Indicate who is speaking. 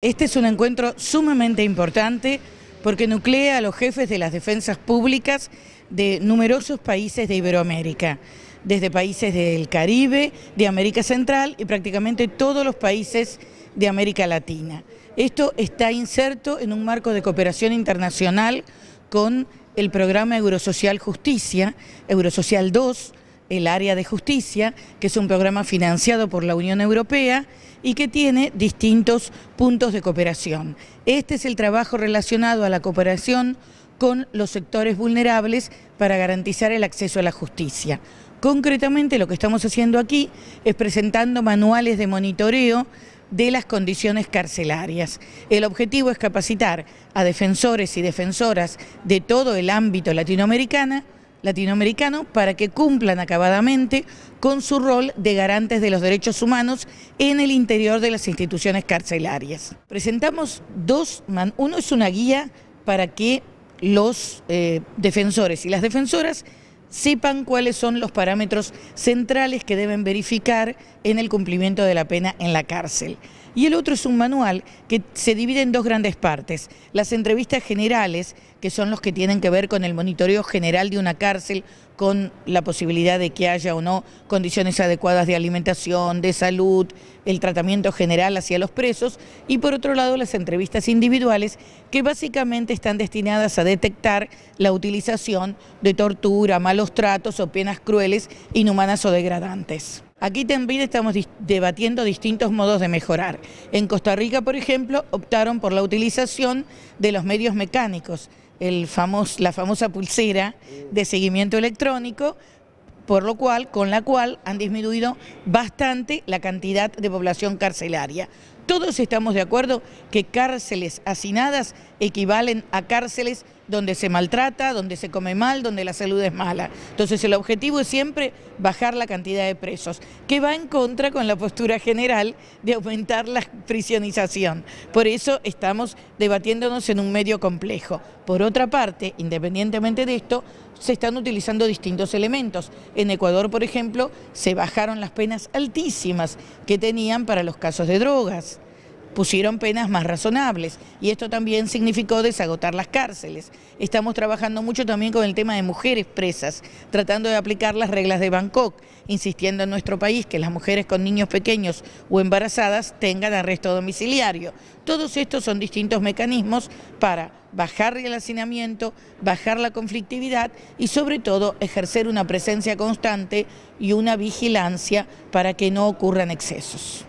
Speaker 1: Este es un encuentro sumamente importante porque nuclea a los jefes de las defensas públicas de numerosos países de Iberoamérica, desde países del Caribe, de América Central y prácticamente todos los países de América Latina. Esto está inserto en un marco de cooperación internacional con el programa Eurosocial Justicia, Eurosocial 2, el área de justicia, que es un programa financiado por la Unión Europea y que tiene distintos puntos de cooperación. Este es el trabajo relacionado a la cooperación con los sectores vulnerables para garantizar el acceso a la justicia. Concretamente lo que estamos haciendo aquí es presentando manuales de monitoreo de las condiciones carcelarias. El objetivo es capacitar a defensores y defensoras de todo el ámbito latinoamericano latinoamericano para que cumplan acabadamente con su rol de garantes de los derechos humanos en el interior de las instituciones carcelarias. Presentamos dos, uno es una guía para que los eh, defensores y las defensoras sepan cuáles son los parámetros centrales que deben verificar en el cumplimiento de la pena en la cárcel. Y el otro es un manual que se divide en dos grandes partes. Las entrevistas generales, que son los que tienen que ver con el monitoreo general de una cárcel con la posibilidad de que haya o no condiciones adecuadas de alimentación, de salud, el tratamiento general hacia los presos y por otro lado las entrevistas individuales que básicamente están destinadas a detectar la utilización de tortura, malos tratos o penas crueles, inhumanas o degradantes. Aquí también estamos debatiendo distintos modos de mejorar. En Costa Rica, por ejemplo, optaron por la utilización de los medios mecánicos, el famoso, la famosa pulsera de seguimiento electrónico, por lo cual, con la cual han disminuido bastante la cantidad de población carcelaria. Todos estamos de acuerdo que cárceles hacinadas equivalen a cárceles donde se maltrata, donde se come mal, donde la salud es mala. Entonces el objetivo es siempre bajar la cantidad de presos, que va en contra con la postura general de aumentar la prisionización. Por eso estamos debatiéndonos en un medio complejo. Por otra parte, independientemente de esto, se están utilizando distintos elementos. En Ecuador, por ejemplo, se bajaron las penas altísimas que tenían para los casos de drogas pusieron penas más razonables y esto también significó desagotar las cárceles. Estamos trabajando mucho también con el tema de mujeres presas, tratando de aplicar las reglas de Bangkok, insistiendo en nuestro país que las mujeres con niños pequeños o embarazadas tengan arresto domiciliario. Todos estos son distintos mecanismos para bajar el hacinamiento, bajar la conflictividad y sobre todo ejercer una presencia constante y una vigilancia para que no ocurran excesos.